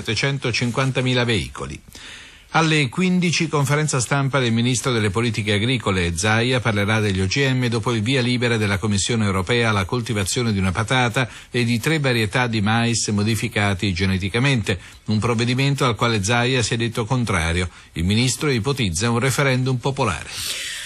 750.000 veicoli. Alle 15 conferenza stampa del Ministro delle Politiche Agricole Zaia parlerà degli OGM dopo il via libera della Commissione europea alla coltivazione di una patata e di tre varietà di mais modificati geneticamente, un provvedimento al quale Zaia si è detto contrario. Il Ministro ipotizza un referendum popolare.